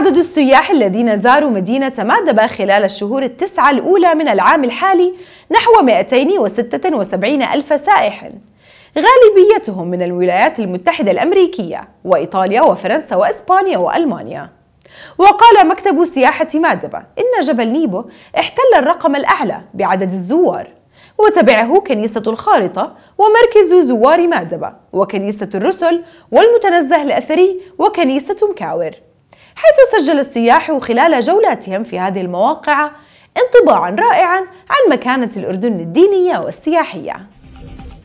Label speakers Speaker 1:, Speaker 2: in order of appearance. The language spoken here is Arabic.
Speaker 1: عدد السياح الذين زاروا مدينة مادبة خلال الشهور التسعة الأولى من العام الحالي نحو 276 ألف سائح غالبيتهم من الولايات المتحدة الأمريكية وإيطاليا وفرنسا وإسبانيا وألمانيا وقال مكتب سياحة مادبة إن جبل نيبو احتل الرقم الأعلى بعدد الزوار وتبعه كنيسة الخارطة ومركز زوار مادبة وكنيسة الرسل والمتنزه الأثري وكنيسة مكاور حيث سجل السياح خلال جولاتهم في هذه المواقع انطباعا رائعا عن مكانة الأردن الدينية والسياحية